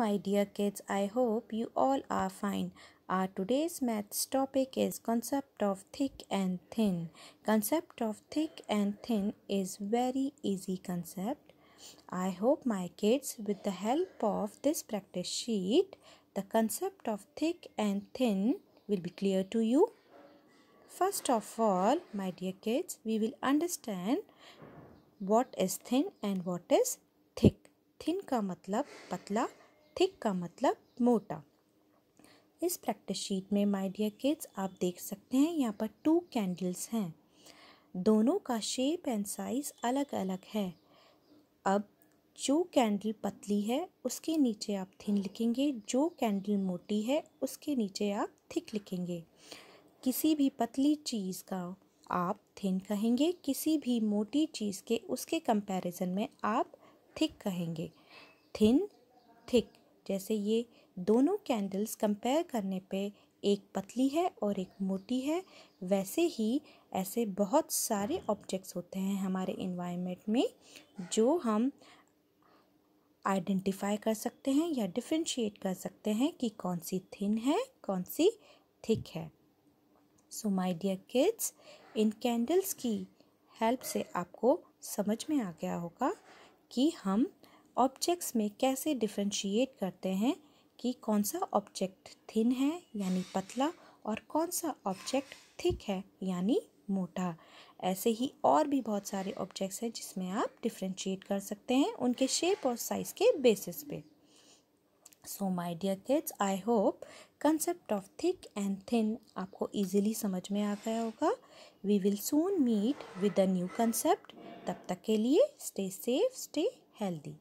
my dear kids. I hope you all are fine. Our today's maths topic is concept of thick and thin. Concept of thick and thin is very easy concept. I hope my kids with the help of this practice sheet, the concept of thick and thin will be clear to you. First of all, my dear kids, we will understand what is thin and what is thick. Thin ka matlab patla. Thick का मतलब मोटा इस practice sheet में my dear kids आप देख सकते हैं यहाँ पर टू कैंडल्स हैं दोनों का शेप एंड साइज़ अलग अलग है अब जो कैंडल पतली है उसके नीचे आप थिन लिखेंगे जो कैंडल मोटी है उसके नीचे आप थिक लिखेंगे किसी भी पतली चीज़ का आप थिन कहेंगे किसी भी मोटी चीज़ के उसके कंपैरिजन में आप थिक कहेंगे थिन थिक जैसे ये दोनों कैंडल्स कंपेयर करने पे एक पतली है और एक मोटी है वैसे ही ऐसे बहुत सारे ऑब्जेक्ट्स होते हैं हमारे इन्वायरमेंट में जो हम आइडेंटिफाई कर सकते हैं या डिफ्रेंशिएट कर सकते हैं कि कौन सी थिन है कौन सी थिक है सो माय डियर किड्स इन कैंडल्स की हेल्प से आपको समझ में आ गया होगा कि हम ऑब्जेक्ट्स में कैसे डिफ्रेंशिएट करते हैं कि कौन सा ऑब्जेक्ट थिन है यानी पतला और कौन सा ऑब्जेक्ट थिक है यानी मोटा ऐसे ही और भी बहुत सारे ऑब्जेक्ट्स हैं जिसमें आप डिफ्रेंशिएट कर सकते हैं उनके शेप और साइज़ के बेसिस पे so my dear kids I hope concept of thick and thin आपको इजीली समझ में आ गया होगा we will soon meet with a new concept तब तक के लिए स्टे सेफ स्टे हेल्दी